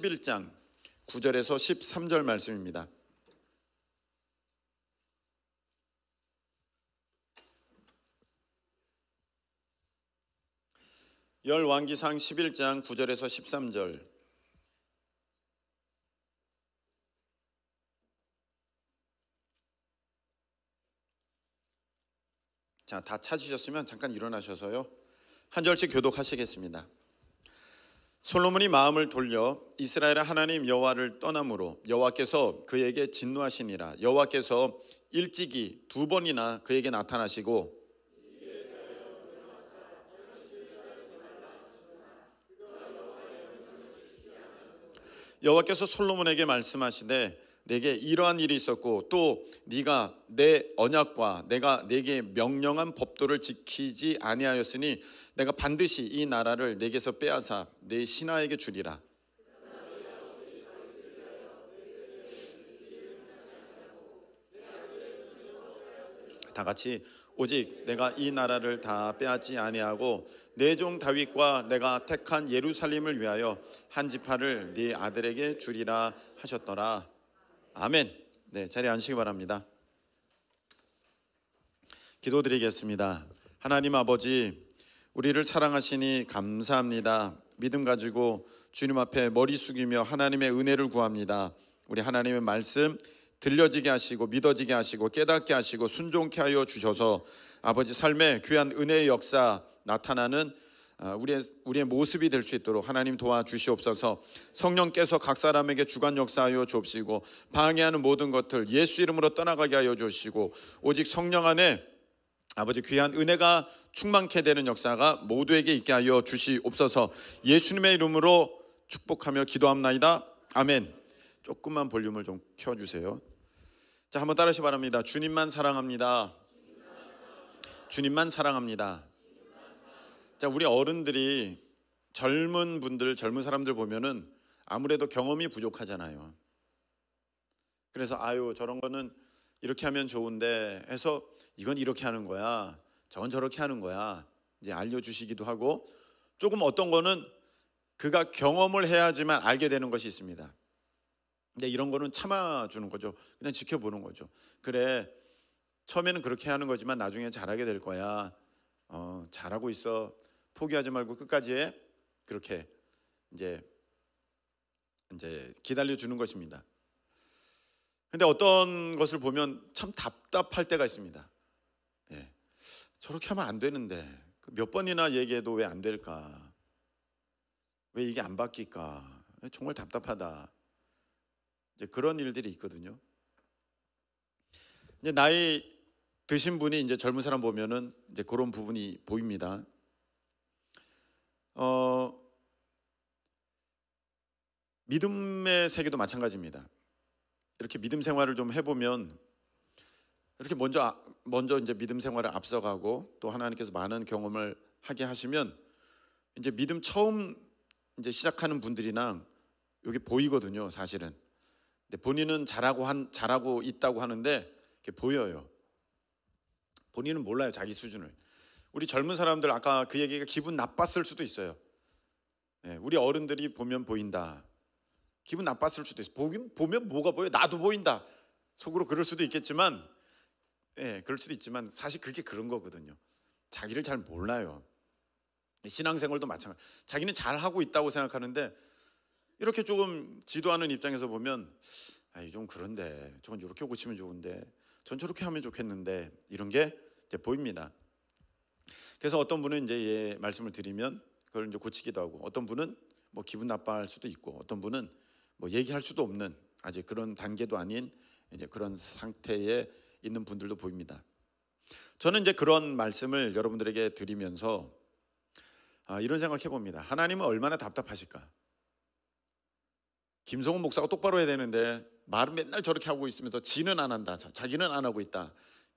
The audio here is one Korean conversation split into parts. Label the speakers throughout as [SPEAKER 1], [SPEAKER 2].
[SPEAKER 1] 11장 9절에서 13절 말씀입니다. 열 왕기상 11장 9절에서 13절 자, 다 찾으셨으면 잠깐 일어나셔서요. 한 절씩 교독하시겠습니다. 솔로몬이 마음을 돌려 이스라엘 하나님 여호와를 떠남으로 여호와께서 그에게 진노하시니라 여호와께서 일찍이 두 번이나 그에게 나타나시고 여호와께서 솔로몬에게 말씀하시되 내게 이러한 일이 있었고 또 네가 내 언약과 내가 내게 명령한 법도를 지키지 아니하였으니 내가 반드시 이 나라를 내게서 빼앗아 내 신하에게 주리라. 다 같이 오직 내가 이 나라를 다 빼앗지 아니하고 내 종 다윗과 내가 택한 예루살렘을 위하여 한 지파를 네 아들에게 주리라 하셨더라 아멘. 네, 자리 앉으시기 바랍니다. 기도드리겠습니다. 하나님 아버지, 우리를 사랑하시니 감사합니다. 믿음 가지고 주님 앞에 머리 숙이며 하나님의 은혜를 구합니다. 우리 하나님의 말씀 들려지게 하시고 믿어지게 하시고 깨닫게 하시고 순종케 하여 주셔서 아버지 삶의 귀한 은혜의 역사 나타나는 어, 우리의 우리의 모습이 될 수 있도록 하나님 도와주시옵소서. 성령께서 각 사람에게 주관 역사하여 주옵시고 방해하는 모든 것들 예수 이름으로 떠나가게 하여 주시고 오직 성령 안에 아버지 귀한 은혜가 충만케 되는 역사가 모두에게 있게 하여 주시옵소서. 예수님의 이름으로 축복하며 기도합나이다. 아멘. 조금만 볼륨을 좀 켜주세요. 자, 한번 따라하시 바랍니다. 주님만 사랑합니다. 주님만 사랑합니다. 자, 우리 어른들이 젊은 분들, 젊은 사람들 보면은 아무래도 경험이 부족하잖아요. 그래서 아유, 저런 거는 이렇게 하면 좋은데 해서 이건 이렇게 하는 거야. 저건 저렇게 하는 거야. 이제 알려주시기도 하고 조금 어떤 거는 그가 경험을 해야지만 알게 되는 것이 있습니다. 근데 이런 거는 참아주는 거죠. 그냥 지켜보는 거죠. 그래, 처음에는 그렇게 하는 거지만 나중에 잘하게 될 거야. 어, 잘하고 있어. 포기하지 말고 끝까지 그렇게 이제 이제 기다려 주는 것입니다. 근데 어떤 것을 보면 참 답답할 때가 있습니다. 예. 저렇게 하면 안 되는데 몇 번이나 얘기해도 왜 안 될까? 왜 이게 안 바뀔까? 정말 답답하다. 이제 그런 일들이 있거든요. 이제 나이 드신 분이 이제 젊은 사람 보면은 이제 그런 부분이 보입니다. 어, 믿음의 세계도 마찬가지입니다. 이렇게 믿음 생활을 좀 해보면 이렇게 먼저 아, 먼저 이제 믿음 생활을 앞서가고 또 하나님께서 많은 경험을 하게 하시면 이제 믿음 처음 이제 시작하는 분들이랑 여기 보이거든요, 사실은. 근데 본인은 잘하고 한 잘하고 있다고 하는데 이렇게 보여요. 본인은 몰라요 자기 수준을. 우리 젊은 사람들 아까 그 얘기가 기분 나빴을 수도 있어요. 예, 우리 어른들이 보면 보인다. 기분 나빴을 수도 있어. 보긴 보면 뭐가 보여? 나도 보인다. 속으로 그럴 수도 있겠지만, 예, 그럴 수도 있지만 사실 그게 그런 거거든요. 자기를 잘 몰라요. 신앙생활도 마찬가지. 자기는 잘 하고 있다고 생각하는데 이렇게 조금 지도하는 입장에서 보면 아이 좀 그런데 저건 이렇게 고치면 좋은데 전 저렇게 하면 좋겠는데 이런 게 보입니다. 그래서 어떤 분은 이제 예, 말씀을 드리면 그걸 이제 고치기도 하고 어떤 분은 뭐 기분 나빠할 수도 있고 어떤 분은 뭐 얘기할 수도 없는 아직 그런 단계도 아닌 이제 그런 상태에 있는 분들도 보입니다. 저는 이제 그런 말씀을 여러분들에게 드리면서 아, 이런 생각해 봅니다. 하나님은 얼마나 답답하실까? 김성훈 목사가 똑바로 해야 되는데 말은 맨날 저렇게 하고 있으면서 지는 안 한다. 자기는 안 하고 있다.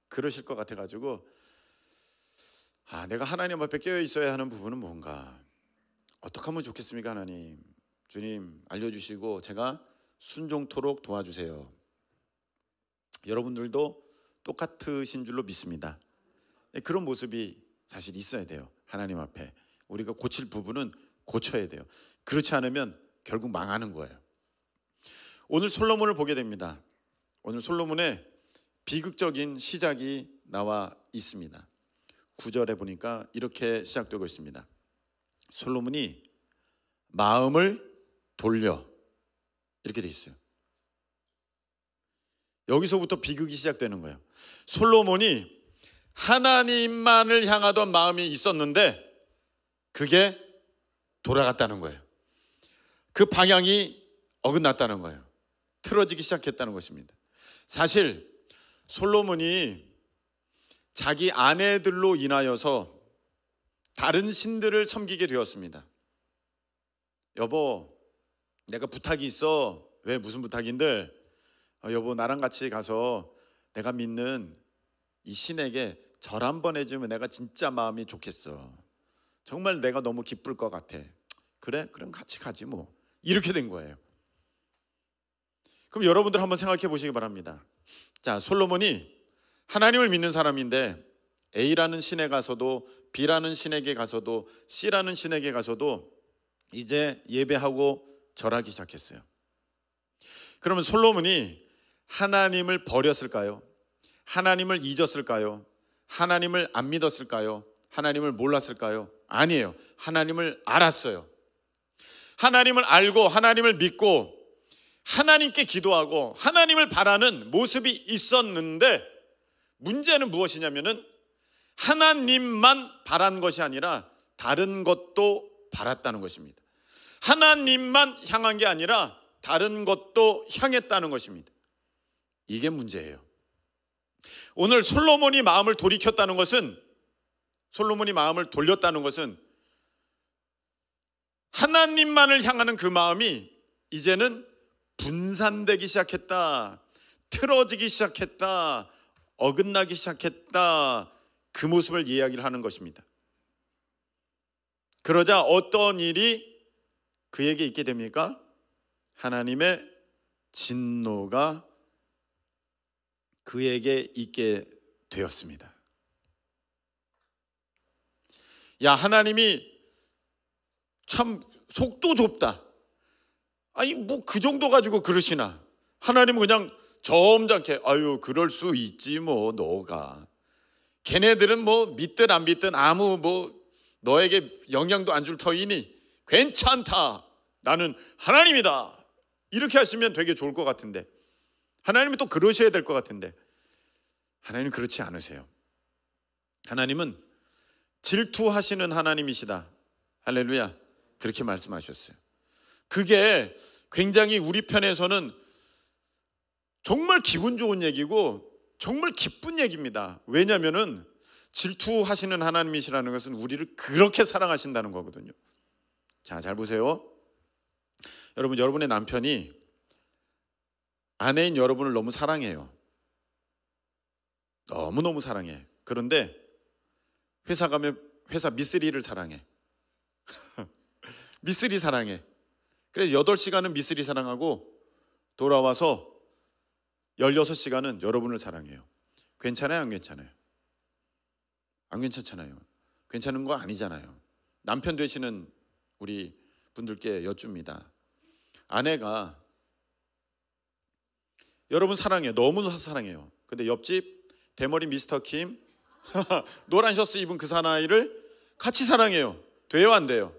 [SPEAKER 1] 그러실 것 같아가지고 아, 내가 하나님 앞에 깨어 있어야 하는 부분은 뭔가? 어떻게 하면 좋겠습니까, 하나님? 주님 알려 주시고 제가 순종토록 도와주세요. 여러분들도 똑같으신 줄로 믿습니다. 네, 그런 모습이 사실 있어야 돼요. 하나님 앞에. 우리가 고칠 부분은 고쳐야 돼요. 그렇지 않으면 결국 망하는 거예요. 오늘 솔로몬을 보게 됩니다. 오늘 솔로몬의 비극적인 시작이 나와 있습니다. 9절에 보니까 이렇게 시작되고 있습니다. 솔로몬이 마음을 돌려 이렇게 돼 있어요. 여기서부터 비극이 시작되는 거예요. 솔로몬이 하나님만을 향하던 마음이 있었는데 그게 돌아갔다는 거예요. 그 방향이 어긋났다는 거예요. 틀어지기 시작했다는 것입니다. 사실 솔로몬이 자기 아내들로 인하여서 다른 신들을 섬기게 되었습니다. 여보, 내가 부탁이 있어. 왜 무슨 부탁인들? 어, 아, 여보, 나랑 같이 가서 내가 믿는 이 신에게 절 한 번 해주면 내가 진짜 마음이 좋겠어. 정말 내가 너무 기쁠 것 같아. 그래? 그럼 같이 가지 뭐. 이렇게 된 거예요. 그럼 여러분들 한번 생각해 보시기 바랍니다. 자, 솔로몬이 하나님을 믿는 사람인데 A라는 신에 가서도 B라는 신에게 가서도 C라는 신에게 가서도 이제 예배하고 절하기 시작했어요. 그러면 솔로몬이 하나님을 버렸을까요? 하나님을 잊었을까요? 하나님을 안 믿었을까요? 하나님을 몰랐을까요? 아니에요. 하나님을 알았어요. 하나님을 알고 하나님을 믿고 하나님께 기도하고 하나님을 바라는 모습이 있었는데 문제는 무엇이냐면은 하나님만 바란 것이 아니라 다른 것도 바랐다는 것입니다. 하나님만 향한 게 아니라 다른 것도 향했다는 것입니다. 이게 문제예요. 오늘 솔로몬이 마음을 돌이켰다는 것은 솔로몬이 마음을 돌렸다는 것은 하나님만을 향하는 그 마음이 이제는 분산되기 시작했다. 틀어지기 시작했다. 어긋나기 시작했다. 그 모습을 이야기를 하는 것입니다. 그러자 어떤 일이 그에게 있게 됩니까? 하나님의 진노가 그에게 있게 되었습니다. 야, 하나님이 참 속도 좁다. 아니, 뭐 그 정도 가지고 그러시나. 하나님은 그냥 점잖게 아유 그럴 수 있지 뭐 너가 걔네들은 뭐 믿든 안 믿든 아무 뭐 너에게 영향도 안 줄 터이니 괜찮다 나는 하나님이다 이렇게 하시면 되게 좋을 것 같은데 하나님이또 그러셔야 될 것 같은데 하나님은 그렇지 않으세요 하나님은 질투하시는 하나님이시다 할렐루야 그렇게 말씀하셨어요 그게 굉장히 우리 편에서는 정말 기분 좋은 얘기고 정말 기쁜 얘기입니다. 왜냐면은 질투하시는 하나님이시라는 것은 우리를 그렇게 사랑하신다는 거거든요. 자, 잘 보세요. 여러분, 여러분의 남편이 아내인 여러분을 너무 사랑해요. 너무너무 사랑해. 그런데 회사 가면 회사 미쓰리를 사랑해. 미쓰리 사랑해. 그래서 8시간은 미쓰리 사랑하고 돌아와서 16시간은 여러분을 사랑해요. 괜찮아요, 안 괜찮아요? 안 괜찮잖아요. 괜찮은 거 아니잖아요. 남편 되시는 우리 분들께 여쭙니다. 아내가 여러분 사랑해 요 너무 사랑해요. 근데 옆집 대머리 미스터 킴 노란 셔츠 입은 그 사나이를 같이 사랑해요. 돼요 안 돼요?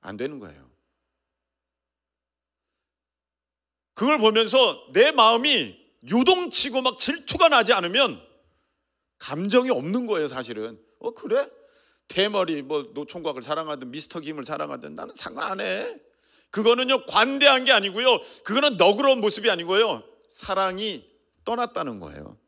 [SPEAKER 1] 안 되는 거예요. 그걸 보면서 내 마음이 요동치고 막 질투가 나지 않으면 감정이 없는 거예요, 사실은. 어, 그래? 대머리, 뭐, 노총각을 사랑하든 미스터 김을 사랑하든 나는 상관 안 해. 그거는요, 관대한 게 아니고요. 그거는 너그러운 모습이 아니고요. 사랑이 떠났다는 거예요.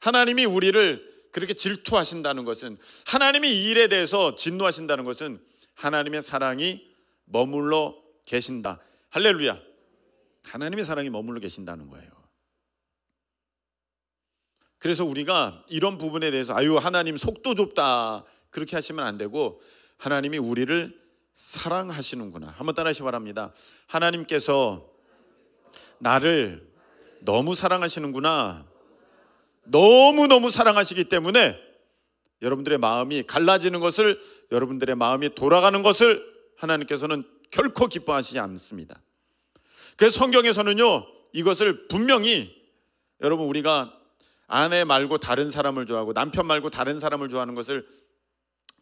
[SPEAKER 1] 하나님이 우리를 그렇게 질투하신다는 것은 하나님이 이 일에 대해서 진노하신다는 것은 하나님의 사랑이 머물러 계신다. 할렐루야. 하나님의 사랑이 머물러 계신다는 거예요. 그래서 우리가 이런 부분에 대해서 아유 하나님 속도 좁다 그렇게 하시면 안 되고 하나님이 우리를 사랑하시는구나. 한번 따라하시 바랍니다. 하나님께서 나를 너무 사랑하시는구나. 너무너무 사랑하시기 때문에 여러분들의 마음이 갈라지는 것을 여러분들의 마음이 돌아가는 것을 하나님께서는 결코 기뻐하시지 않습니다. 그래서 성경에서는요, 이것을 분명히 여러분 우리가 아내 말고 다른 사람을 좋아하고 남편 말고 다른 사람을 좋아하는 것을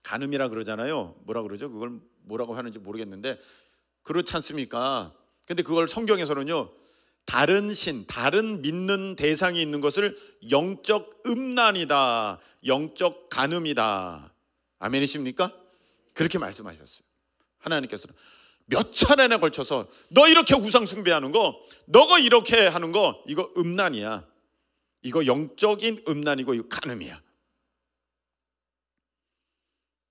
[SPEAKER 1] 가늠이라 그러잖아요. 뭐라 그러죠? 그걸 뭐라고 하는지 모르겠는데 그렇지 않습니까? 근데 그걸 성경에서는요. 다른 신, 다른 믿는 대상이 있는 것을 영적 음란이다. 영적 가늠이다 아멘이십니까? 그렇게 말씀하셨어요. 하나님께서는 몇 차례나 걸쳐서 너 이렇게 우상 숭배하는 거, 너가 이렇게 하는 거, 이거 음란이야. 이거 영적인 음란이고 이거 간음이야.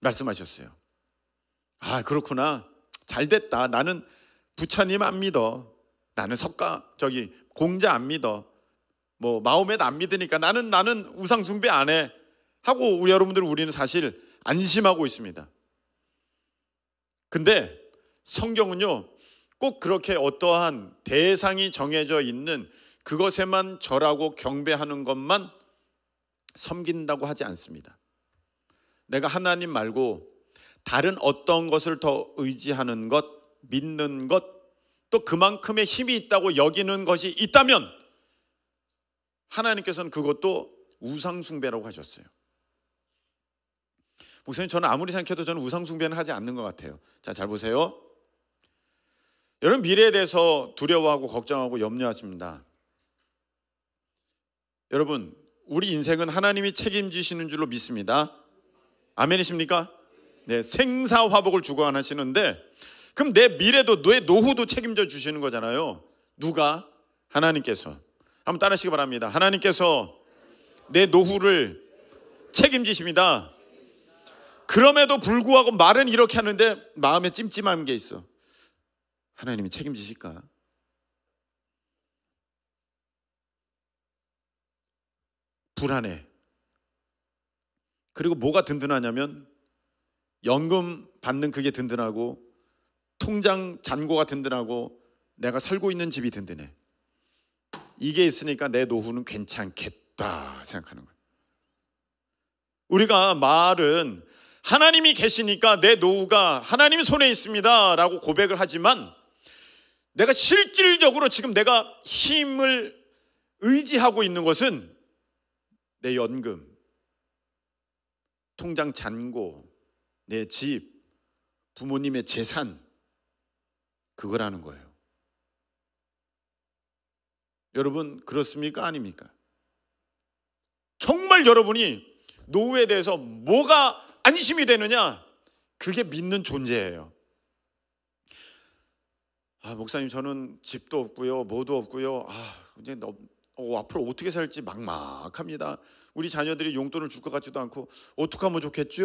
[SPEAKER 1] 말씀하셨어요. 아, 그렇구나. 잘 됐다. 나는 부처님 안 믿어. 나는 석가 저기 공자 안 믿어. 뭐 마음에도 안 믿으니까 나는 나는 우상 숭배 안 해. 하고 우리 여러분들 우리는 사실 안심하고 있습니다. 근데 성경은요, 꼭 그렇게 어떠한 대상이 정해져 있는 그것에만 절하고 경배하는 것만 섬긴다고 하지 않습니다. 내가 하나님 말고 다른 어떤 것을 더 의지하는 것, 믿는 것, 또 그만큼의 힘이 있다고 여기는 것이 있다면 하나님께서는 그것도 우상숭배라고 하셨어요. 목사님, 저는 아무리 생각해도 저는 우상숭배는 하지 않는 것 같아요. 자, 잘 보세요. 여러분 미래에 대해서 두려워하고 걱정하고 염려하십니다. 여러분 우리 인생은 하나님이 책임지시는 줄로 믿습니다. 아멘이십니까? 네, 생사화복을 주관하시는데 그럼 내 미래도 내 노후도 책임져 주시는 거잖아요. 누가? 하나님께서. 한번 따라하시기 바랍니다. 하나님께서 내 노후를 책임지십니다. 그럼에도 불구하고 말은 이렇게 하는데 마음에 찜찜한 게 있어. 하나님이 책임지실까? 불안해. 그리고 뭐가 든든하냐면 연금 받는 그게 든든하고 통장 잔고가 든든하고 내가 살고 있는 집이 든든해. 이게 있으니까 내 노후는 괜찮겠다 생각하는 거예 우리가 말은 하나님이 계시니까 내 노후가 하나님 손에 있습니다라고 고백을 하지만 내가 실질적으로 지금 내가 힘을 의지하고 있는 것은 내 연금, 통장 잔고, 내 집, 부모님의 재산, 그거라는 거예요. 여러분, 그렇습니까? 아닙니까? 정말 여러분이 노후에 대해서 뭐가 안심이 되느냐? 그게 믿는 존재예요. 아, 목사님 저는 집도 없고요, 뭐도 없고요. 아, 이제 너, 어, 앞으로 어떻게 살지 막막합니다. 우리 자녀들이 용돈을 줄 것 같지도 않고 어떻게 하면 좋겠지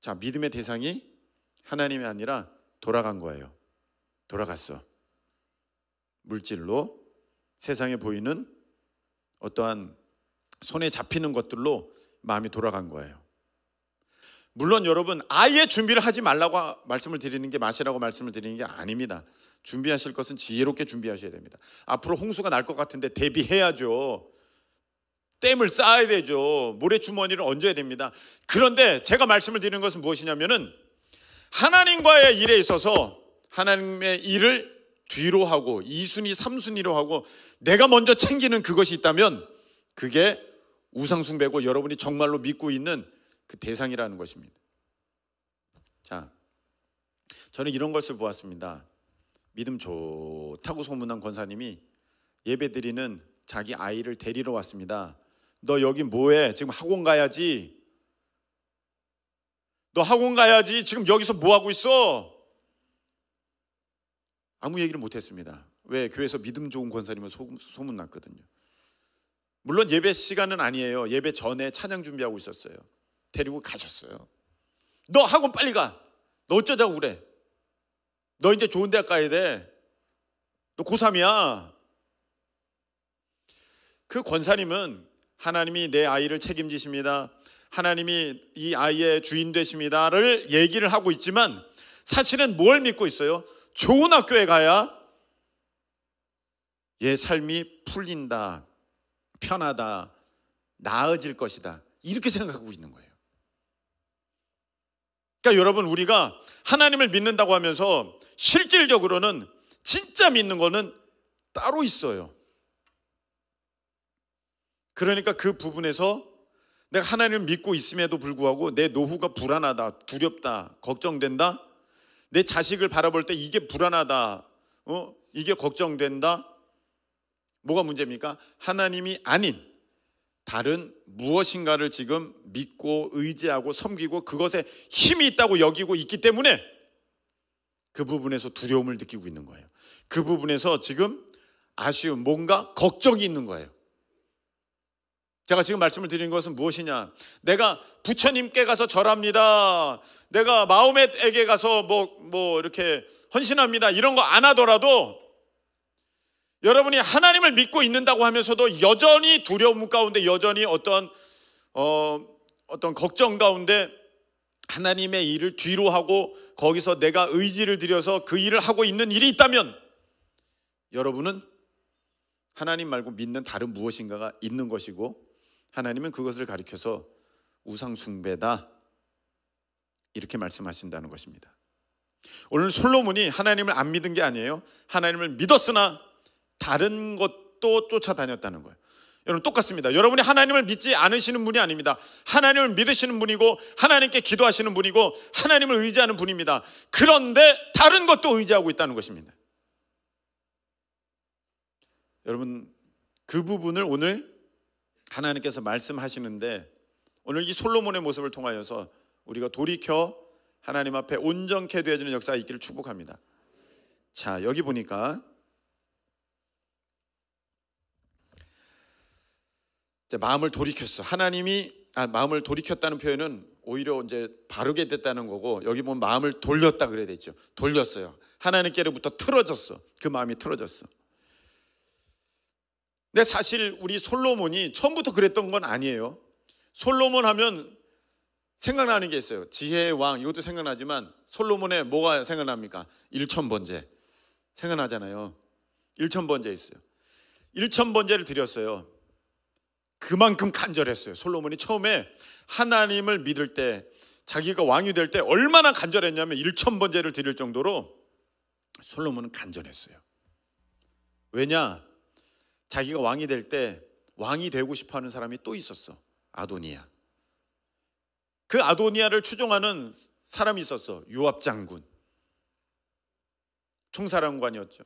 [SPEAKER 1] 자, 믿음의 대상이 하나님이 아니라 돌아간 거예요. 돌아갔어. 물질로 세상에 보이는 어떠한 손에 잡히는 것들로 마음이 돌아간 거예요. 물론 여러분 아예 준비를 하지 말라고 말씀을 드리는 게 맛이라고 말씀을 드리는 게 아닙니다. 준비하실 것은 지혜롭게 준비하셔야 됩니다. 앞으로 홍수가 날 것 같은데 대비해야죠. 댐을 쌓아야 되죠. 모래주머니를 얹어야 됩니다. 그런데 제가 말씀을 드리는 것은 무엇이냐면은 하나님과의 일에 있어서 하나님의 일을 뒤로 하고 2순위, 3순위로 하고 내가 먼저 챙기는 그것이 있다면 그게 우상숭배고 여러분이 정말로 믿고 있는 그 대상이라는 것입니다. 자, 저는 이런 것을 보았습니다. 믿음 좋다고 소문난 권사님이 예배 드리는 자기 아이를 데리러 왔습니다. 너 여기 뭐해? 지금 학원 가야지. 너 학원 가야지. 지금 여기서 뭐 하고 있어? 아무 얘기를 못 했습니다. 왜 교회에서 믿음 좋은 권사님은 소, 소문났거든요. 물론 예배 시간은 아니에요. 예배 전에 찬양 준비하고 있었어요. 데리고 가셨어요. 너 학원 빨리 가. 너 어쩌자고 그래. 너 이제 좋은 대학 가야 돼. 너 고3이야. 그 권사님은 하나님이 내 아이를 책임지십니다. 하나님이 이 아이의 주인 되십니다를 얘기를 하고 있지만 사실은 뭘 믿고 있어요? 좋은 학교에 가야 얘 삶이 풀린다, 편하다, 나아질 것이다. 이렇게 생각하고 있는 거예요. 그러니까 여러분 우리가 하나님을 믿는다고 하면서 실질적으로는 진짜 믿는 거는 따로 있어요. 그러니까 그 부분에서 내가 하나님을 믿고 있음에도 불구하고 내 노후가 불안하다, 두렵다, 걱정된다. 내 자식을 바라볼 때 이게 불안하다, 어? 이게 걱정된다. 뭐가 문제입니까? 하나님이 아닌 다른 무엇인가를 지금 믿고 의지하고 섬기고 그것에 힘이 있다고 여기고 있기 때문에 그 부분에서 두려움을 느끼고 있는 거예요. 그 부분에서 지금 아쉬움, 뭔가 걱정이 있는 거예요. 제가 지금 말씀을 드리는 것은 무엇이냐? 내가 부처님께 가서 절합니다. 내가 마음에게 가서 뭐, 뭐, 이렇게 헌신합니다. 이런 거 안 하더라도 여러분이 하나님을 믿고 있는다고 하면서도 여전히 두려움 가운데 여전히 어떤 어, 어떤 걱정 가운데 하나님의 일을 뒤로 하고 거기서 내가 의지를 들여서 그 일을 하고 있는 일이 있다면 여러분은 하나님 말고 믿는 다른 무엇인가가 있는 것이고 하나님은 그것을 가리켜서 우상 숭배다 이렇게 말씀하신다는 것입니다. 오늘 솔로몬이 하나님을 안 믿은 게 아니에요. 하나님을 믿었으나 다른 것도 쫓아다녔다는 거예요. 여러분 똑같습니다. 여러분이 하나님을 믿지 않으시는 분이 아닙니다. 하나님을 믿으시는 분이고 하나님께 기도하시는 분이고 하나님을 의지하는 분입니다. 그런데 다른 것도 의지하고 있다는 것입니다. 여러분 그 부분을 오늘 하나님께서 말씀하시는데 오늘 이 솔로몬의 모습을 통하여서 우리가 돌이켜 하나님 앞에 온전케 되어지는 역사가 있기를 축복합니다. 자, 여기 보니까 이제 마음을 돌이켰어. 하나님이 아, 마음을 돌이켰다는 표현은 오히려 이제 바르게 됐다는 거고 여기 보면 마음을 돌렸다 그래야 되죠. 돌렸어요. 하나님께로부터 틀어졌어. 그 마음이 틀어졌어. 근데 사실 우리 솔로몬이 처음부터 그랬던 건 아니에요. 솔로몬 하면 생각나는 게 있어요. 지혜의 왕 이것도 생각나지만 솔로몬의 뭐가 생각납니까? 일천번제 생각나잖아요. 일천번제 있어요. 일천번제를 드렸어요. 그만큼 간절했어요. 솔로몬이 처음에 하나님을 믿을 때 자기가 왕이 될 때 얼마나 간절했냐면 1천 번제를 드릴 정도로 솔로몬은 간절했어요. 왜냐? 자기가 왕이 될 때 왕이 되고 싶어 하는 사람이 또 있었어. 아도니아. 그 아도니아를 추종하는 사람이 있었어. 요압 장군. 총사령관이었죠.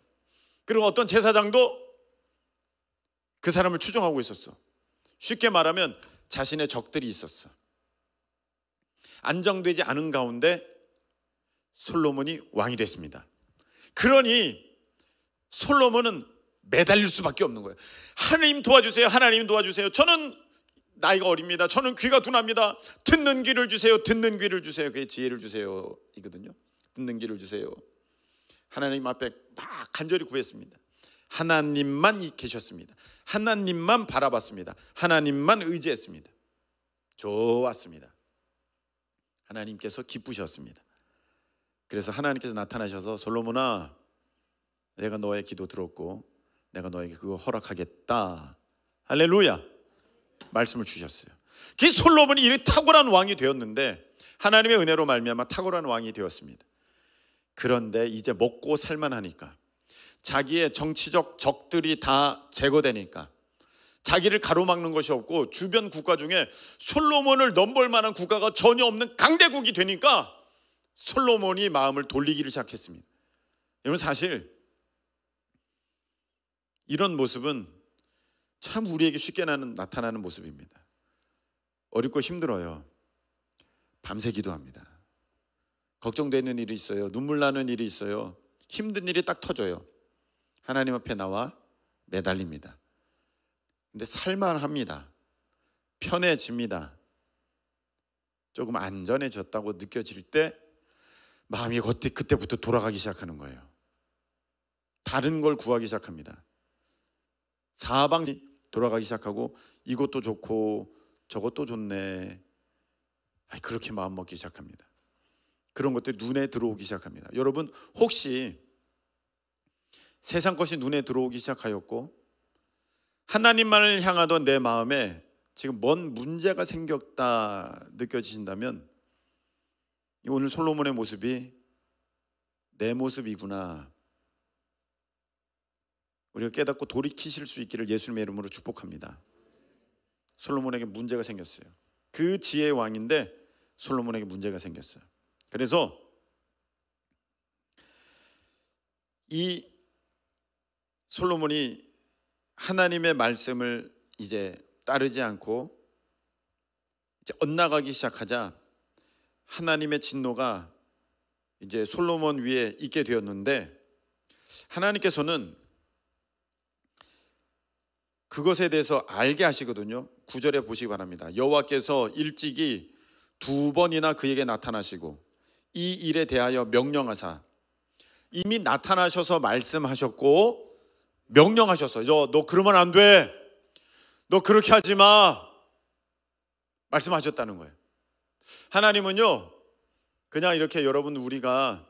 [SPEAKER 1] 그리고 어떤 제사장도 그 사람을 추종하고 있었어. 쉽게 말하면 자신의 적들이 있었어. 안정되지 않은 가운데 솔로몬이 왕이 됐습니다. 그러니 솔로몬은 매달릴 수밖에 없는 거예요. 하나님 도와주세요. 하나님 도와주세요. 저는 나이가 어립니다. 저는 귀가 둔합니다. 듣는 귀를 주세요. 듣는 귀를 주세요. 그게 지혜를 주세요. 이거든요. 듣는 귀를 주세요. 하나님 앞에 막 간절히 구했습니다. 하나님만 계셨습니다. 하나님만 바라봤습니다. 하나님만 의지했습니다. 좋았습니다. 하나님께서 기쁘셨습니다. 그래서 하나님께서 나타나셔서 솔로몬아 내가 너의 기도 들었고 내가 너에게 그거 허락하겠다. 할렐루야. 말씀을 주셨어요. 그 솔로몬이 이래 탁월한 왕이 되었는데 하나님의 은혜로 말미암아 탁월한 왕이 되었습니다. 그런데 이제 먹고 살만하니까 자기의 정치적 적들이 다 제거되니까 자기를 가로막는 것이 없고 주변 국가 중에 솔로몬을 넘볼 만한 국가가 전혀 없는 강대국이 되니까 솔로몬이 마음을 돌리기를 시작했습니다. 여러분 사실 이런 모습은 참 우리에게 쉽게 나타나는 모습입니다. 어렵고 힘들어요. 밤새 기도합니다. 걱정되는 일이 있어요. 눈물 나는 일이 있어요. 힘든 일이 딱 터져요. 하나님 앞에 나와 매달립니다. 근데 살만합니다. 편해집니다. 조금 안전해졌다고 느껴질 때 마음이 그때, 그때부터 돌아가기 시작하는 거예요. 다른 걸 구하기 시작합니다. 사방이 돌아가기 시작하고 이것도 좋고 저것도 좋네. 그렇게 마음 먹기 시작합니다. 그런 것들이 눈에 들어오기 시작합니다. 여러분 혹시 세상 것이 눈에 들어오기 시작하였고 하나님만을 향하던 내 마음에 지금 뭔 문제가 생겼다 느껴지신다면 오늘 솔로몬의 모습이 내 모습이구나 우리가 깨닫고 돌이키실 수 있기를 예수님의 이름으로 축복합니다. 솔로몬에게 문제가 생겼어요. 그 지혜의 왕인데 솔로몬에게 문제가 생겼어요. 그래서 이 솔로몬이 하나님의 말씀을 이제 따르지 않고 이제 엇나가기 시작하자 하나님의 진노가 이제 솔로몬 위에 있게 되었는데 하나님께서는 그것에 대해서 알게 하시거든요. 구절에 보시기 바랍니다. 여호와께서 일찍이 두 번이나 그에게 나타나시고 이 일에 대하여 명령하사 이미 나타나셔서 말씀하셨고 명령하셨어요. 너, 그러면 안 돼. 너 그렇게 하지 마. 말씀하셨다는 거예요. 하나님은요, 그냥 이렇게 여러분 우리가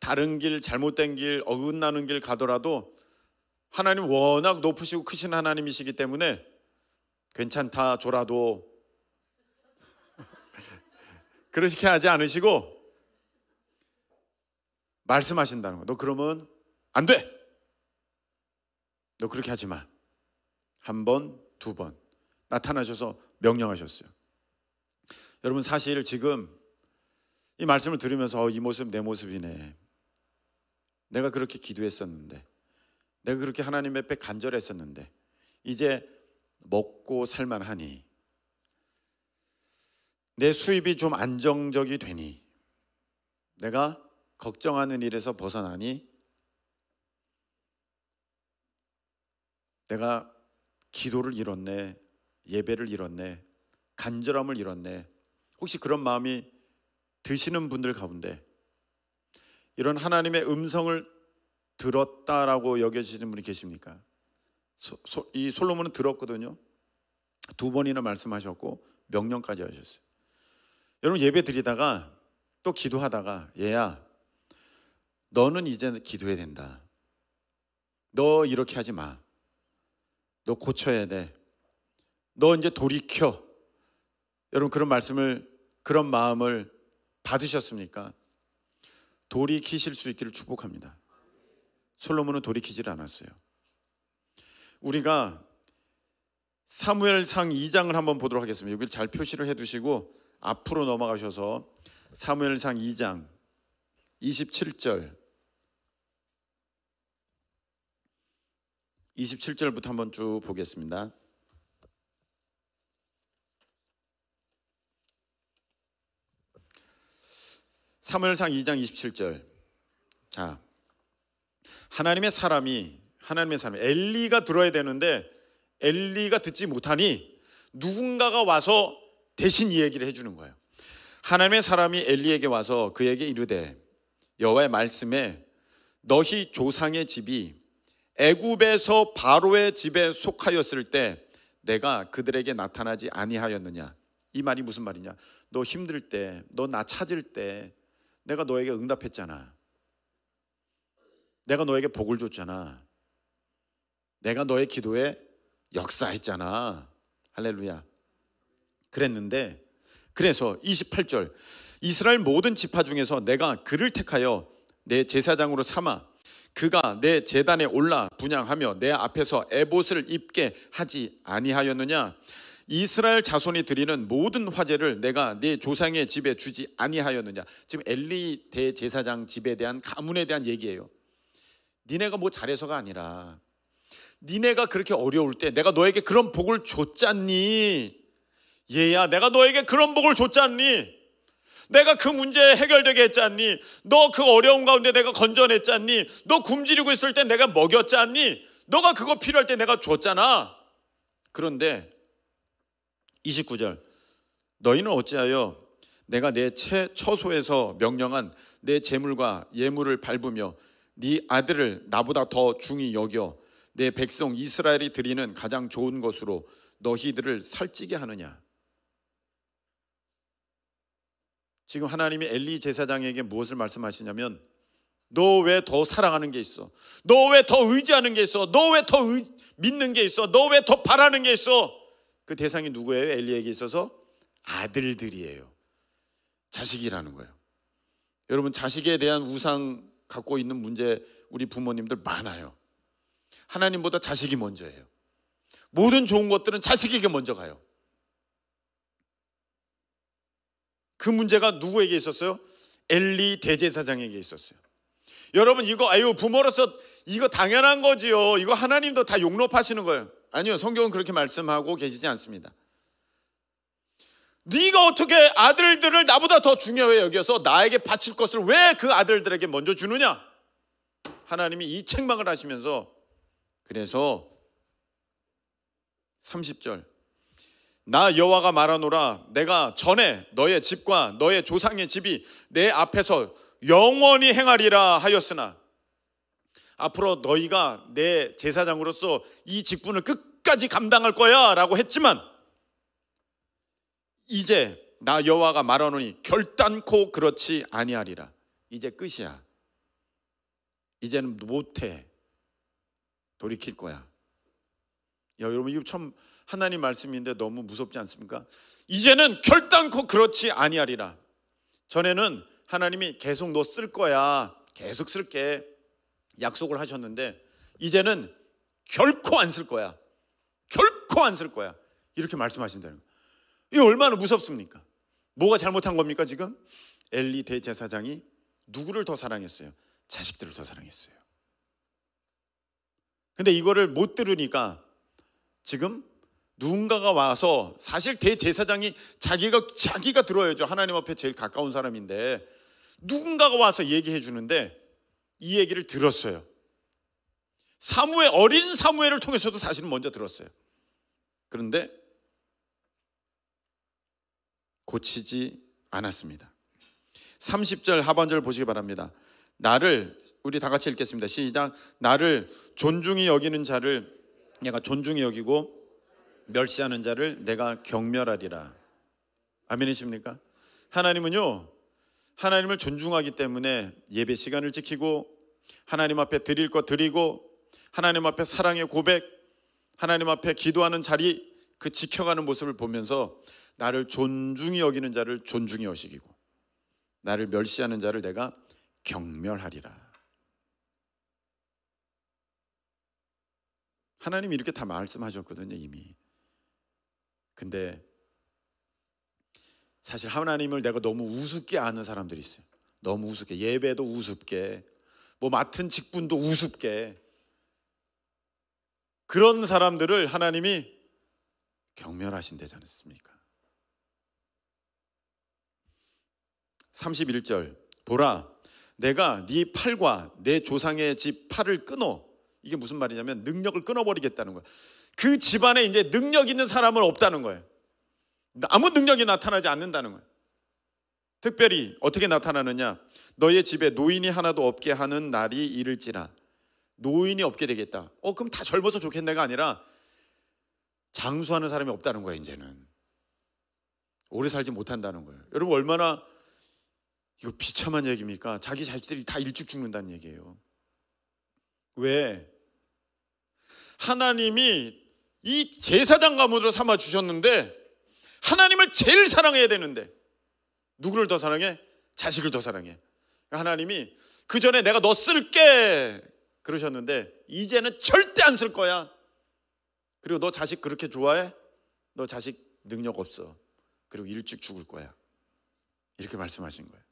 [SPEAKER 1] 다른 길, 잘못된 길, 어긋나는 길 가더라도 하나님 워낙 높으시고 크신 하나님이시기 때문에 괜찮다, 줘라도. 그렇게 하지 않으시고 말씀하신다는 거. 너 그러면 안 돼! 너 그렇게 하지 마. 한 번, 두 번 나타나셔서 명령하셨어요. 여러분 사실 지금 이 말씀을 들으면서 어, 이 모습 내 모습이네. 내가 그렇게 기도했었는데, 내가 그렇게 하나님 앞에 간절했었는데, 이제 먹고 살만하니, 내 수입이 좀 안정적이 되니, 내가 걱정하는 일에서 벗어나니, 내가 기도를 잃었네, 예배를 잃었네, 간절함을 잃었네. 혹시 그런 마음이 드시는 분들 가운데 이런 하나님의 음성을 들었다라고 여겨지는 분이 계십니까? 소, 소, 이 솔로몬은 들었거든요. 두 번이나 말씀하셨고 명령까지 하셨어요. 여러분 예배 드리다가 또 기도하다가 얘야 너는 이제 기도해야 된다. 너 이렇게 하지 마. 너 고쳐야 돼. 너 이제 돌이켜. 여러분 그런 말씀을 그런 마음을 받으셨습니까? 돌이키실 수 있기를 축복합니다. 솔로몬은 돌이키질 않았어요. 우리가 사무엘상 2장을 한번 보도록 하겠습니다. 여기 잘 표시를 해 두시고 앞으로 넘어가셔서 사무엘상 2장 27절 27절부터 한번 쭉 보겠습니다. 사무엘상 2장 27절. 자. 하나님의 사람이 하나님의 사람 엘리가 들어야 되는데 엘리가 듣지 못하니 누군가가 와서 대신 이야기를 해 주는 거예요. 하나님의 사람이 엘리에게 와서 그에게 이르되 여호와의 말씀에 너희 조상의 집이 애굽에서 바로의 집에 속하였을 때 내가 그들에게 나타나지 아니하였느냐. 이 말이 무슨 말이냐? 너 힘들 때, 너 나 찾을 때 내가 너에게 응답했잖아. 내가 너에게 복을 줬잖아. 내가 너의 기도에 역사했잖아. 할렐루야. 그랬는데 그래서 28절 이스라엘 모든 지파 중에서 내가 그를 택하여 내 제사장으로 삼아 그가 내 재단에 올라 분양하며 내 앞에서 에봇을 입게 하지 아니하였느냐 이스라엘 자손이 드리는 모든 화제를 내가 네 조상의 집에 주지 아니하였느냐 지금 엘리 대제사장 집에 대한 가문에 대한 얘기예요 니네가 뭐 잘해서가 아니라 니네가 그렇게 어려울 때 내가 너에게 그런 복을 줬잖니 얘야 내가 너에게 그런 복을 줬잖니 내가 그 문제 해결되게 했잖니? 너 그 어려운 가운데 내가 건져냈잖니? 너 굶주리고 있을 때 내가 먹였잖니? 너가 그거 필요할 때 내가 줬잖아. 그런데 29절 너희는 어찌하여 내가 내 채, 처소에서 명령한 내 재물과 예물을 밟으며 네 아들을 나보다 더 중히 여겨 내 백성 이스라엘이 드리는 가장 좋은 것으로 너희들을 살찌게 하느냐 지금 하나님이 엘리 제사장에게 무엇을 말씀하시냐면 너 왜 더 사랑하는 게 있어? 너 왜 더 의지하는 게 있어? 너 왜 더 믿는 게 있어? 너 왜 더 바라는 게 있어? 그 대상이 누구예요? 엘리에게 있어서 아들들이에요. 자식이라는 거예요. 여러분 자식에 대한 우상 갖고 있는 문제 우리 부모님들 많아요. 하나님보다 자식이 먼저예요. 모든 좋은 것들은 자식에게 먼저 가요. 그 문제가 누구에게 있었어요? 엘리 대제사장에게 있었어요. 여러분 이거 아유 부모로서 이거 당연한 거지요. 이거 하나님도 다 용납하시는 거예요. 아니요. 성경은 그렇게 말씀하고 계시지 않습니다. 네가 어떻게 아들들을 나보다 더 중요해 여기어서 나에게 바칠 것을 왜 그 아들들에게 먼저 주느냐? 하나님이 이 책망을 하시면서 그래서 30절 나 여호와가 말하노라 내가 전에 너의 집과 너의 조상의 집이 내 앞에서 영원히 행하리라 하였으나 앞으로 너희가 내 제사장으로서 이 직분을 끝까지 감당할 거야라고 했지만 이제 나 여호와가 말하노니 결단코 그렇지 아니하리라 이제 끝이야 이제는 못해 돌이킬 거야 야, 여러분 이거 참 하나님 말씀인데 너무 무섭지 않습니까? 이제는 결단코 그렇지 아니하리라. 전에는 하나님이 계속 너 쓸 거야. 계속 쓸게. 약속을 하셨는데 이제는 결코 안 쓸 거야. 결코 안 쓸 거야. 이렇게 말씀하신다는 거예요. 이 얼마나 무섭습니까? 뭐가 잘못한 겁니까 지금? 엘리 대제사장이 누구를 더 사랑했어요? 자식들을 더 사랑했어요. 근데 이거를 못 들으니까 지금 누군가가 와서 사실 대제사장이 자기가 자기가 들어야죠. 하나님 앞에 제일 가까운 사람인데 누군가가 와서 얘기해 주는데 이 얘기를 들었어요. 사무엘 어린 사무엘을 통해서도 사실은 먼저 들었어요. 그런데 고치지 않았습니다. 30절 하반절 보시기 바랍니다. 나를 우리 다 같이 읽겠습니다. 시작. 나를 존중히 여기는 자를 내가 존중히 여기고 멸시하는 자를 내가 경멸하리라. 아멘이십니까? 하나님은요, 하나님을 존중하기 때문에 예배 시간을 지키고 하나님 앞에 드릴 것 드리고 하나님 앞에 사랑의 고백, 하나님 앞에 기도하는 자리 그 지켜가는 모습을 보면서 나를 존중히 여기는 자를 존중히 여시기고 나를 멸시하는 자를 내가 경멸하리라. 하나님 이렇게 다 말씀하셨거든요, 이미. 근데 사실 하나님을 내가 너무 우습게 아는 사람들이 있어요. 너무 우습게 예배도 우습게 뭐 맡은 직분도 우습게 그런 사람들을 하나님이 경멸하신대지 않습니까? 31절 보라 내가 네 팔과 내 조상의 집 팔을 끊어 이게 무슨 말이냐면 능력을 끊어버리겠다는 거야 그 집안에 이제 능력 있는 사람은 없다는 거예요. 아무 능력이 나타나지 않는다는 거예요. 특별히 어떻게 나타나느냐? 너의 집에 노인이 하나도 없게 하는 날이 이를지라. 노인이 없게 되겠다. 어, 그럼 다 젊어서 좋겠네가 아니라 장수하는 사람이 없다는 거예요, 이제는. 오래 살지 못한다는 거예요. 여러분 얼마나 이거 비참한 얘기입니까? 자기 자식들이 다 일찍 죽는다는 얘기예요. 왜? 하나님이 이 제사장 가문으로 삼아 주셨는데 하나님을 제일 사랑해야 되는데 누구를 더 사랑해? 자식을 더 사랑해. 하나님이 그 전에 내가 너 쓸게 그러셨는데 이제는 절대 안 쓸 거야. 그리고 너 자식 그렇게 좋아해? 너 자식 능력 없어. 그리고 일찍 죽을 거야. 이렇게 말씀하신 거예요.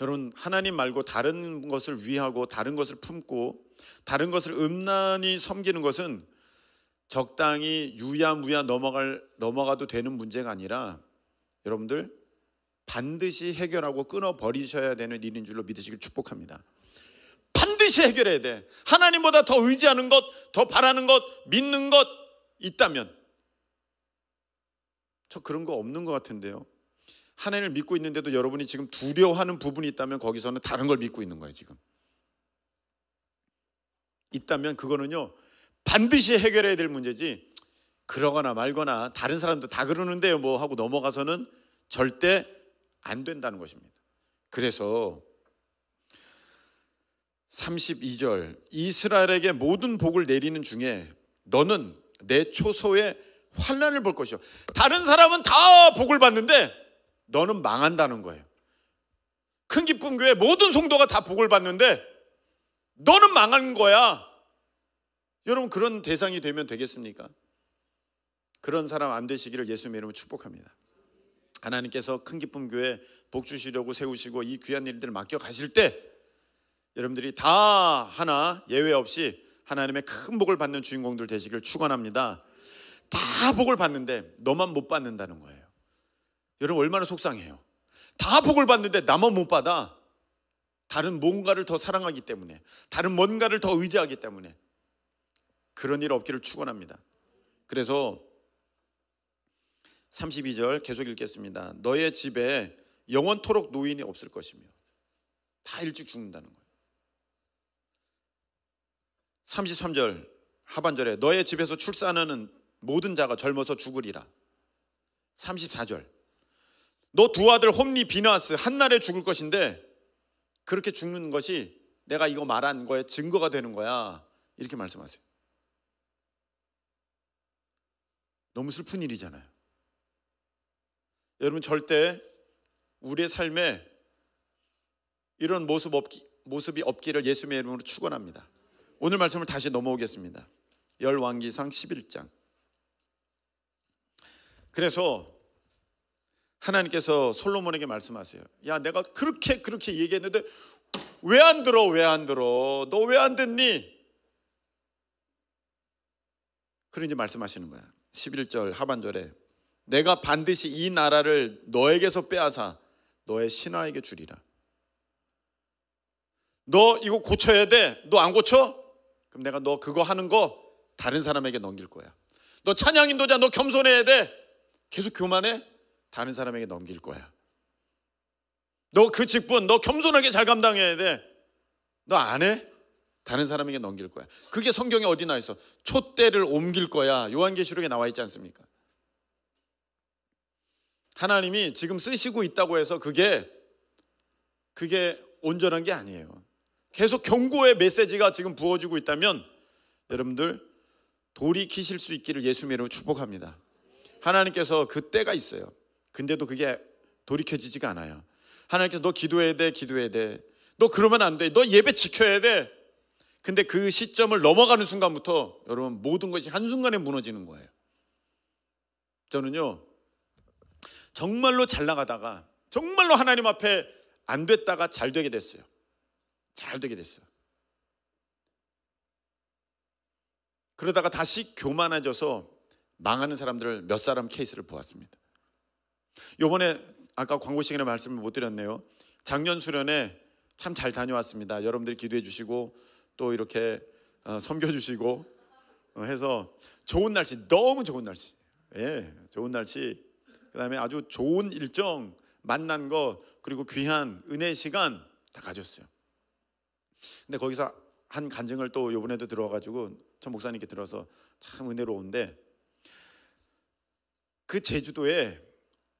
[SPEAKER 1] 여러분 하나님 말고 다른 것을 위하고 다른 것을 품고 다른 것을 음란히 섬기는 것은 적당히 유야무야 넘어갈 넘어가도 되는 문제가 아니라 여러분들 반드시 해결하고 끊어 버리셔야 되는 일인 줄로 믿으시길 축복합니다. 반드시 해결해야 돼. 하나님보다 더 의지하는 것, 더 바라는 것, 믿는 것 있다면 저 그런 거 없는 것 같은데요. 하나님을 믿고 있는데도 여러분이 지금 두려워하는 부분이 있다면 거기서는 다른 걸 믿고 있는 거예요 지금. 있다면 그거는요 반드시 해결해야 될 문제지 그러거나 말거나 다른 사람도 다 그러는데요 뭐 하고 넘어가서는 절대 안 된다는 것입니다. 그래서 32절 이스라엘에게 모든 복을 내리는 중에 너는 내 초소에 환란을 볼 것이요. 다른 사람은 다 복을 받는데 너는 망한다는 거예요. 큰 기쁨 교회 모든 성도가 다 복을 받는데 너는 망한 거야. 여러분 그런 대상이 되면 되겠습니까? 그런 사람 안 되시기를 예수님의 이름으로 축복합니다. 하나님께서 큰 기쁨 교회 복 주시려고 세우시고 이 귀한 일들을 맡겨 가실 때 여러분들이 다 하나 예외 없이 하나님의 큰 복을 받는 주인공들 되시기 축원합니다. 다 복을 받는데 너만 못 받는다는 거예요. 여러분 얼마나 속상해요. 다 복을 받는데 나만 못 받아. 다른 뭔가를 더 사랑하기 때문에, 다른 뭔가를 더 의지하기 때문에, 그런 일 없기를 축원합니다. 그래서 32절 계속 읽겠습니다. 너의 집에 영원토록 노인이 없을 것이며 다 일찍 죽는다는 거예요. 33절 하반절에 너의 집에서 출산하는 모든 자가 젊어서 죽으리라. 34절 너 두 아들 홈리 비나스 한날에 죽을 것인데 그렇게 죽는 것이 내가 이거 말한 거에 증거가 되는 거야. 이렇게 말씀하세요. 너무 슬픈 일이잖아요. 여러분 절대 우리의 삶에 이런 모습 없기, 모습이 없기를 예수의 이름으로 축원합니다. 오늘 말씀을 다시 넘어오겠습니다. 열왕기상 11장. 그래서 하나님께서 솔로몬에게 말씀하세요. 야, 내가 그렇게 그렇게 얘기했는데 왜 안 들어? 왜 안 들어? 너 왜 안 듣니? 그런 이 말씀하시는 거야. 11절 하반절에 내가 반드시 이 나라를 너에게서 빼앗아 너의 신하에게 주리라. 너 이거 고쳐야 돼. 너 안 고쳐? 그럼 내가 너 그거 하는 거 다른 사람에게 넘길 거야. 너 찬양 인도자 너 겸손해야 돼. 계속 교만해? 다른 사람에게 넘길 거야. 너 그 직분 너 겸손하게 잘 감당해야 돼. 너 안 해? 다른 사람에게 넘길 거야. 그게 성경에 어디 나와 있어? 촛대를 옮길 거야. 요한계시록에 나와 있지 않습니까? 하나님이 지금 쓰시고 있다고 해서 그게 그게 온전한 게 아니에요. 계속 경고의 메시지가 지금 부어지고 있다면 여러분들 돌이키실 수 있기를 예수님으로 축복합니다. 하나님께서 그 때가 있어요. 근데도 그게 돌이켜지지가 않아요. 하나님께서 너 기도해야 돼, 기도해야 돼. 너 그러면 안 돼. 너 예배 지켜야 돼. 근데 그 시점을 넘어가는 순간부터 여러분 모든 것이 한순간에 무너지는 거예요. 저는요. 정말로 잘 나가다가 정말로 하나님 앞에 안 됐다가 잘 되게 됐어요. 잘 되게 됐어요. 그러다가 다시 교만해져서 망하는 사람들을 몇 사람 케이스를 보았습니다. 요번에 아까 광고 시간에 말씀을 못 드렸네요. 작년 수련회 참 잘 다녀왔습니다. 여러분들이 기도해 주시고 또 이렇게 어, 섬겨주시고 어, 해서 좋은 날씨 너무 좋은 날씨 예 좋은 날씨 그다음에 아주 좋은 일정 만난 거 그리고 귀한 은혜 시간 다 가졌어요 근데 거기서 한 간증을 또 요번에도 들어가지고 와전 목사님께 들어서 참 은혜로운데 그 제주도에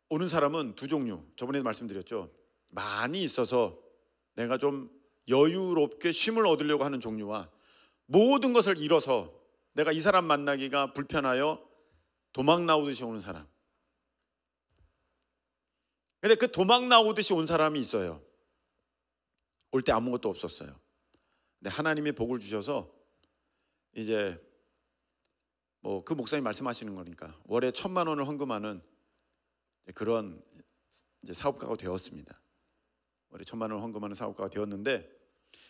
[SPEAKER 1] 오는 사람은 두 종류 저번에도 말씀드렸죠 많이 있어서 내가 좀 여유롭게 쉼을 얻으려고 하는 종류와 모든 것을 잃어서 내가 이 사람 만나기가 불편하여 도망 나오듯이 오는 사람. 근데 그 도망 나오듯이 온 사람이 있어요. 올 때 아무것도 없었어요. 근데 하나님이 복을 주셔서 이제 뭐 그 목사님 말씀하시는 거니까 월에 천만 원을 헌금하는 그런 이제 사업가가 되었습니다. 월에 천만 원을 헌금하는 사업가가 되었는데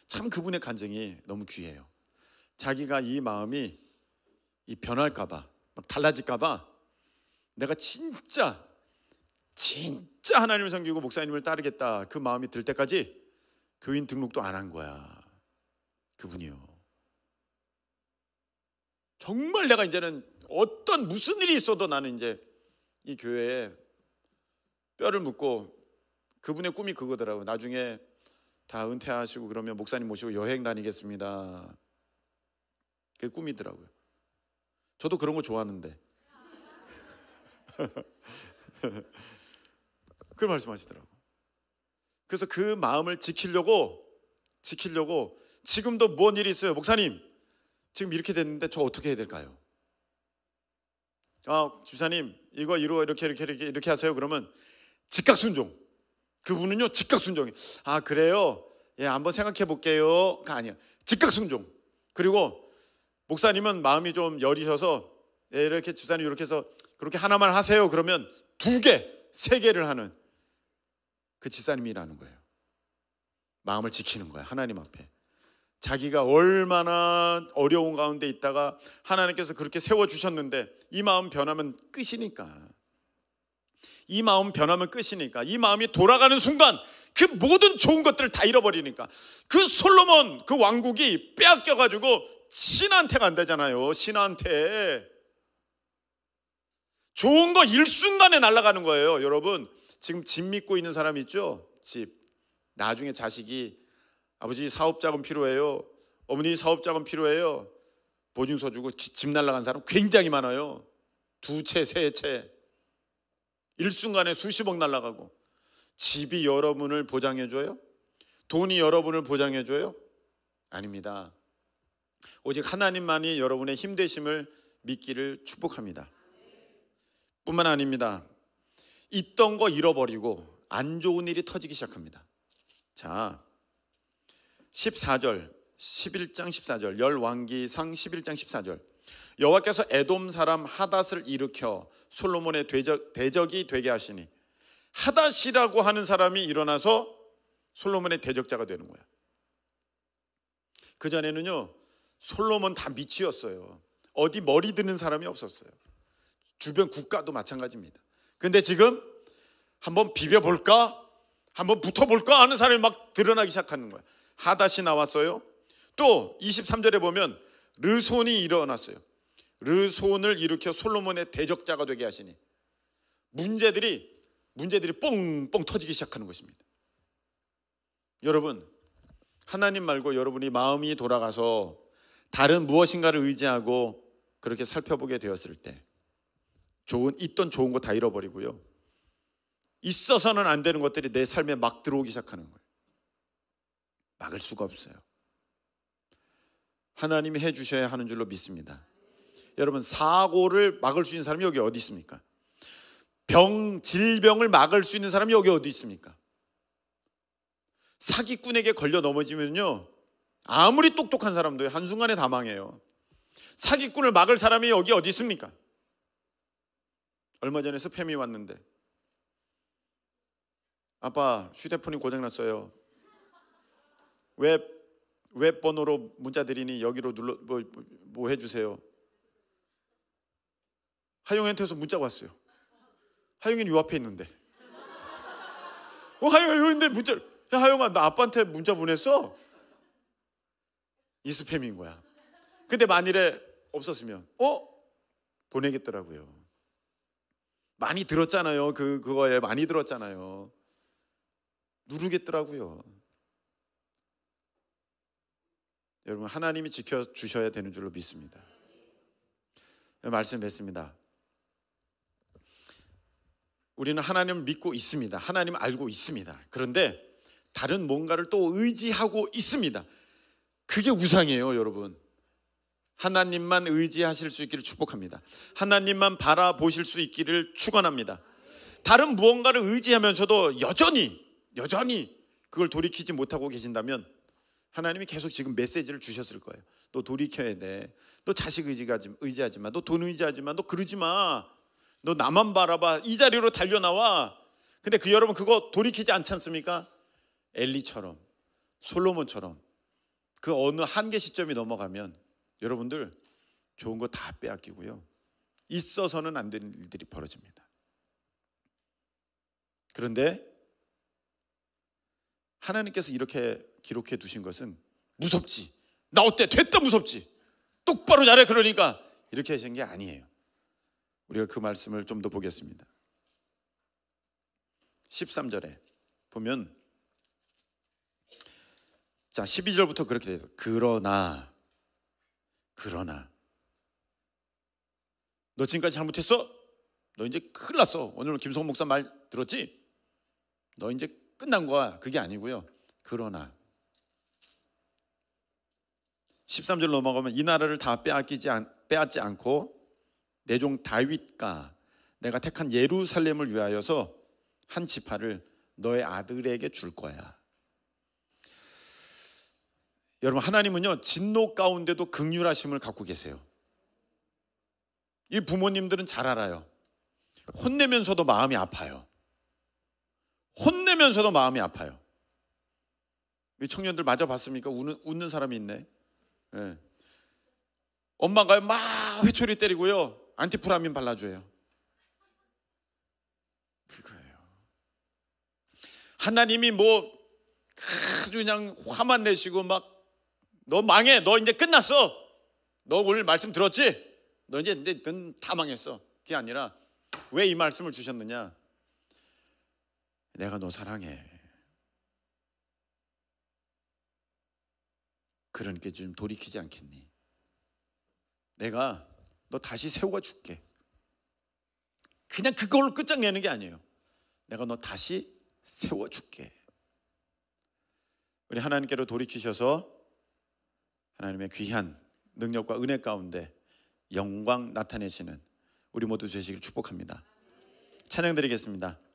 [SPEAKER 1] 참 그분의 간증이 너무 귀해요. 자기가 이 마음이 이 변할까봐 달라질까봐 내가 진짜 진짜 하나님을 섬기고 목사님을 따르겠다 그 마음이 들 때까지 교인 등록도 안 한 거야 그분이요 정말 내가 이제는 어떤 무슨 일이 있어도 나는 이제 이 교회에 뼈를 묻고 그분의 꿈이 그거더라고 나중에 다 은퇴하시고 그러면 목사님 모시고 여행 다니겠습니다. 그게 꿈이더라고요. 저도 그런 거 좋아하는데. 그 말씀하시더라고. 그래서 그 마음을 지키려고 지키려고 지금도 뭔 일이 있어요, 목사님. 지금 이렇게 됐는데 저 어떻게 해야 될까요? 아, 주사님 이거 이루 이렇게 이렇게 이렇게 이렇게 하세요. 그러면 즉각 순종. 그분은요 즉각 순종이. 아 그래요? 예 한번 생각해 볼게요.가 아니야. 즉각 순종. 그리고 목사님은 마음이 좀 여리셔서 예, 이렇게 집사님 이렇게 해서 그렇게 하나만 하세요. 그러면 두 개, 세 개를 하는 그 집사님이라는 거예요. 마음을 지키는 거예요. 하나님 앞에. 자기가 얼마나 어려운 가운데 있다가 하나님께서 그렇게 세워주셨는데 이 마음 변하면 끝이니까. 이 마음 변하면 끝이니까 이 마음이 돌아가는 순간 그 모든 좋은 것들을 다 잃어버리니까 그 솔로몬 그 왕국이 빼앗겨 가지고 신한테 간다잖아요. 신한테 좋은 거 일순간에 날아가는 거예요, 여러분. 지금 집 믿고 있는 사람 있죠? 집. 나중에 자식이 아버지 사업 자금 필요해요. 어머니 사업 자금 필요해요. 보증서 주고 집 날라간 사람 굉장히 많아요. 두 채, 세 채. 일순간에 수십억 날라가고 집이 여러분을 보장해줘요? 돈이 여러분을 보장해줘요? 아닙니다. 오직 하나님만이 여러분의 힘되심을 믿기를 축복합니다. 뿐만 아닙니다. 있던 거 잃어버리고 안 좋은 일이 터지기 시작합니다. 자, 14절, 11장 14절, 열왕기상 11장 14절. 여호와께서 에돔 사람 하닷을 일으켜 솔로몬의 대적, 대적이 되게 하시니 하다시라고 하는 사람이 일어나서 솔로몬의 대적자가 되는 거야. 그 전에는요 솔로몬 다 미치였어요. 어디 머리 드는 사람이 없었어요. 주변 국가도 마찬가지입니다. 근데 지금 한번 비벼볼까? 한번 붙어볼까? 하는 사람이 막 드러나기 시작하는 거야. 하다시 나왔어요. 또 23절에 보면 르손이 일어났어요. 르손을 일으켜 솔로몬의 대적자가 되게 하시니 문제들이 문제들이 뽕뽕 터지기 시작하는 것입니다. 여러분 하나님 말고 여러분이 마음이 돌아가서 다른 무엇인가를 의지하고 그렇게 살펴보게 되었을 때 좋은 있던 좋은 거 다 잃어버리고요. 있어서는 안 되는 것들이 내 삶에 막 들어오기 시작하는 거예요. 막을 수가 없어요. 하나님이 해 주셔야 하는 줄로 믿습니다. 여러분 사고를 막을 수 있는 사람이 여기 어디 있습니까? 병 질병을 막을 수 있는 사람이 여기 어디 있습니까? 사기꾼에게 걸려 넘어지면요 아무리 똑똑한 사람도 한 순간에 다 망해요. 사기꾼을 막을 사람이 여기 어디 있습니까? 얼마 전에 스팸이 왔는데 아빠 휴대폰이 고장났어요. 웹 웹번호로 문자 드리니 여기로 눌러 뭐, 뭐, 뭐 해주세요. 하영이한테서 문자가 왔어요. 하용이는 요 앞에 있는데. 어, 하용아 여기 데 문자. 야 하용아 나 아빠한테 문자 보냈어. 이 스팸인 거야. 근데 만일에 없었으면 어 보내겠더라고요. 많이 들었잖아요. 그 그거에 많이 들었잖아요. 누르겠더라고요. 여러분 하나님이 지켜 주셔야 되는 줄로 믿습니다. 말씀했습니다. 우리는 하나님 믿고 있습니다. 하나님 알고 있습니다. 그런데 다른 뭔가를 또 의지하고 있습니다. 그게 우상이에요, 여러분. 하나님만 의지하실 수 있기를 축복합니다. 하나님만 바라보실 수 있기를 축원합니다. 다른 무언가를 의지하면서도 여전히 여전히 그걸 돌이키지 못하고 계신다면 하나님이 계속 지금 메시지를 주셨을 거예요. 너 돌이켜야 돼. 너 자식 의지가 의지하지 만너돈 의지하지 만너 그러지 마. 너 나만 바라봐. 이 자리로 달려나와. 근데 그 여러분 그거 돌이키지 않지 않습니까? 엘리처럼, 솔로몬처럼 그 어느 한계 시점이 넘어가면 여러분들 좋은 거 다 빼앗기고요. 있어서는 안 되는 일들이 벌어집니다. 그런데 하나님께서 이렇게 기록해 두신 것은 무섭지. 나 어때? 됐다 무섭지. 똑바로 잘해 그러니까 이렇게 하신 게 아니에요. 우리가 그 말씀을 좀 더 보겠습니다. 13절에 보면 자, 12절부터 그렇게 돼요. 그러나 그러나 너 지금까지 잘못했어? 너 이제 큰일 났어. 오늘 김성훈 목사 말 들었지? 너 이제 끝난 거야. 그게 아니고요. 그러나 13절 넘어가면 이 나라를 다 빼앗기지 않, 빼앗지 않고 내종 다윗과 내가 택한 예루살렘을 위하여서 한 지파를 너의 아들에게 줄 거야. 여러분 하나님은요 진노 가운데도 극률하심을 갖고 계세요. 이 부모님들은 잘 알아요. 혼내면서도 마음이 아파요. 혼내면서도 마음이 아파요. 이 청년들 맞아 봤습니까? 우는, 웃는 사람이 있네. 예. 엄마가막 회초리 때리고요. 안티프라민 발라줘요. 그거예요. 하나님이 뭐 아주 그냥 화만 내시고 막 너 망해. 너 이제 끝났어. 너 오늘 말씀 들었지? 너 이제 넌다 망했어. 그게 아니라 왜 이 말씀을 주셨느냐? 내가 너 사랑해. 그러니좀 돌이키지 않겠니? 내가 너 다시 세워가 줄게. 그냥 그걸로 끝장내는 게 아니에요. 내가 너 다시 세워 줄게. 우리 하나님께로 돌이키셔서 하나님의 귀한 능력과 은혜 가운데 영광 나타내시는 우리 모두 되시길 축복합니다. 찬양 드리겠습니다.